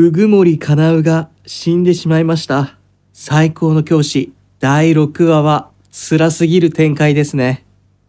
鵜久森かなうが死んでしまいました。最高の教師第6話は辛すぎる展開ですね。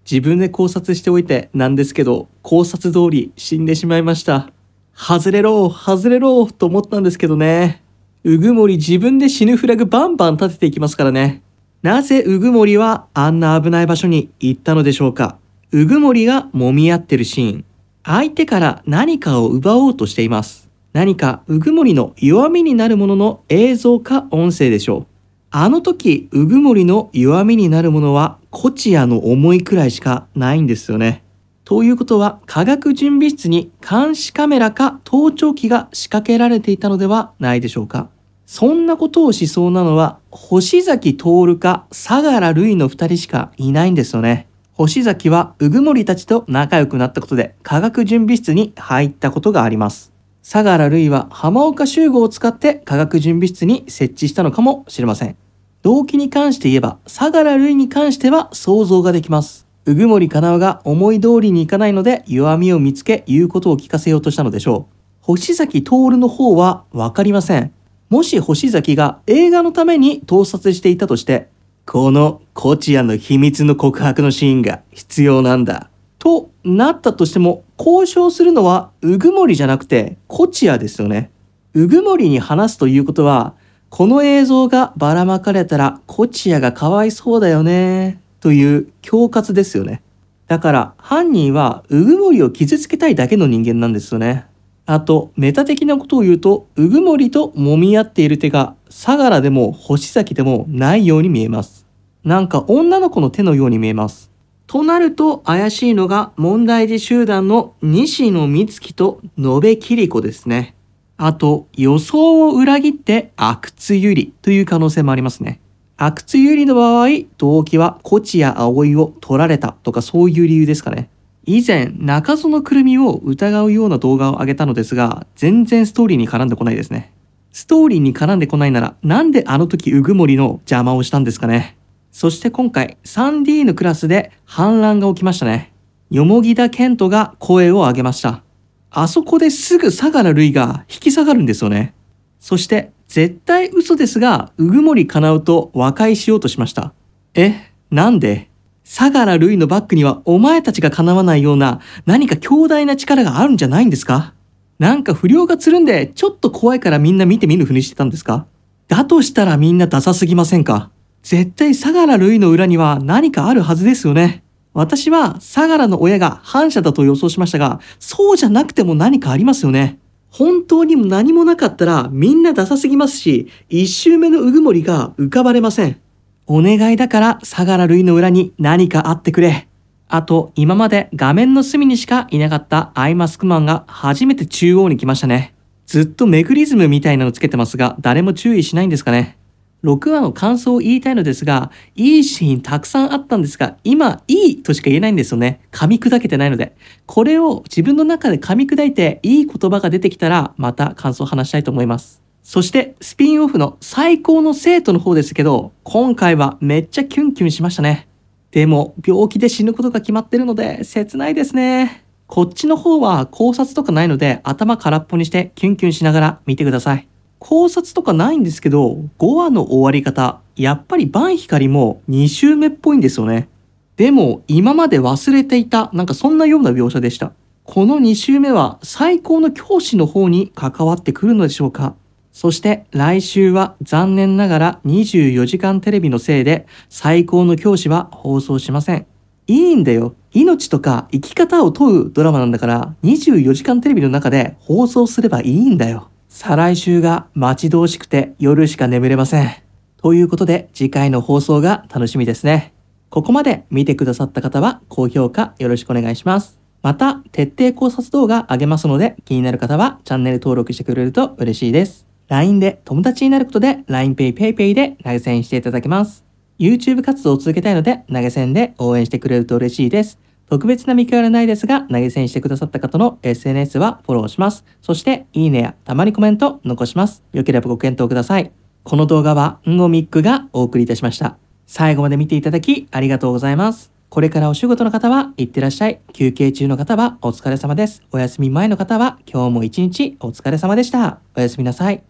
自分で考察しておいてなんですけど、考察通り死んでしまいました。外れろ、外れろと思ったんですけどね。うぐもり自分で死ぬフラグバンバン立てていきますからね。なぜうぐもりはあんな危ない場所に行ったのでしょうかうぐもりが揉み合ってるシーン。相手から何かを奪おうとしています。何かうぐもりの弱みになるものの映像か音声でしょう。あの時、鵜久森の弱みになるものは、コチアの思いくらいしかないんですよね。ということは、科学準備室に監視カメラか盗聴器が仕掛けられていたのではないでしょうか。そんなことをしそうなのは、星崎徹か相良瑠衣の二人しかいないんですよね。星崎は、鵜久森たちと仲良くなったことで、科学準備室に入ったことがあります。相良るいは浜岡修吾を使って科学準備室に設置したのかもしれません。動機に関して言えば、相良類に関しては想像ができます。鵜久森かなわが思い通りにいかないので弱みを見つけ言うことを聞かせようとしたのでしょう。星崎徹の方はわかりません。もし星崎が映画のために盗撮していたとして、このコチアの秘密の告白のシーンが必要なんだとなったとしても、交渉するのはうぐもりじゃなくてコチアですよね。うぐもりに話すということは、この映像がばらまかれたらコチアがかわいそうだよね、という恐喝ですよね。だから犯人はうぐもりを傷つけたいだけの人間なんですよね。あと、メタ的なことを言うと、うぐもりと揉み合っている手が、相良でも星崎でもないように見えます。なんか女の子の手のように見えます。となると怪しいのが問題児集団の西野美月と延べキリ子ですね。あと、予想を裏切って阿久津ゆりという可能性もありますね。阿久津ゆりの場合、動機はコチや葵を取られたとかそういう理由ですかね。以前、中園くるみを疑うような動画を上げたのですが、全然ストーリーに絡んでこないですね。ストーリーに絡んでこないなら、なんであの時うぐもりの邪魔をしたんですかね。そして今回、3D のクラスで反乱が起きましたね。モギダケントが声を上げました。あそこですぐ相良類が引き下がるんですよね。そして、絶対嘘ですが、鵜久森かなうと和解しようとしました。え、なんで相良類のバックにはお前たちが叶わないような何か強大な力があるんじゃないんですかなんか不良がつるんでちょっと怖いからみんな見て見ぬふりしてたんですかだとしたらみんなダサすぎませんか絶対相良類の裏には何かあるはずですよね。私は相良の親が反射だと予想しましたが、そうじゃなくても何かありますよね。本当に何もなかったらみんなダサすぎますし、一周目のうぐもりが浮かばれません。お願いだから相良類の裏に何かあってくれ。あと、今まで画面の隅にしかいなかったアイマスクマンが初めて中央に来ましたね。ずっとメグリズムみたいなのつけてますが、誰も注意しないんですかね。6話の感想を言いたいのですが、いいシーンたくさんあったんですが、今、いいとしか言えないんですよね。噛み砕けてないので。これを自分の中で噛み砕いて、いい言葉が出てきたら、また感想を話したいと思います。そして、スピンオフの最高の生徒の方ですけど、今回はめっちゃキュンキュンしましたね。でも、病気で死ぬことが決まってるので、切ないですね。こっちの方は考察とかないので、頭空っぽにしてキュンキュンしながら見てください。考察とかないんですけど、5話の終わり方、やっぱりバンヒカリも2周目っぽいんですよね。でも、今まで忘れていた、なんかそんなような描写でした。この2週目は最高の教師の方に関わってくるのでしょうかそして来週は残念ながら24時間テレビのせいで最高の教師は放送しません。いいんだよ。命とか生き方を問うドラマなんだから24時間テレビの中で放送すればいいんだよ。再来週が待ち遠しくて夜しか眠れません。ということで次回の放送が楽しみですね。ここまで見てくださった方は高評価よろしくお願いします。また、徹底考察動画あげますので、気になる方はチャンネル登録してくれると嬉しいです。LINE で友達になることで LINEPayPayPay で投げ銭していただけます。YouTube 活動を続けたいので、投げ銭で応援してくれると嬉しいです。特別な見極めないですが、投げ銭してくださった方の SNS はフォローします。そして、いいねやたまにコメント残します。よければご検討ください。この動画は、んごみっくがお送りいたしました。最後まで見ていただき、ありがとうございます。これからお仕事の方は、いってらっしゃい。休憩中の方は、お疲れ様です。お休み前の方は、今日も一日お疲れ様でした。おやすみなさい。